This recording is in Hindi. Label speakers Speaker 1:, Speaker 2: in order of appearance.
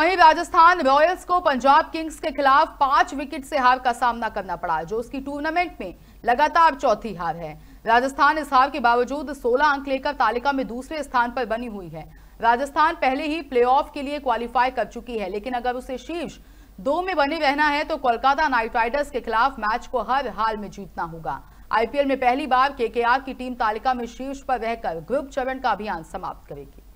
Speaker 1: वहीं राजस्थान रॉयल्स को पंजाब किंग्स के खिलाफ पांच विकेट से हार का सामना करना पड़ा जो उसकी टूर्नामेंट में लगातार चौथी हार है राजस्थान इस हार के बावजूद 16 अंक लेकर तालिका में दूसरे स्थान पर बनी हुई है राजस्थान पहले ही प्लेऑफ के लिए क्वालिफाई कर चुकी है लेकिन अगर उसे शीर्ष दो में बने रहना है तो कोलकाता नाइट राइडर्स के खिलाफ मैच को हर हाल में जीतना होगा आईपीएल में पहली बार केकेआर की टीम तालिका में शीर्ष पर रहकर ग्रुप चरण का अभियान समाप्त करेगी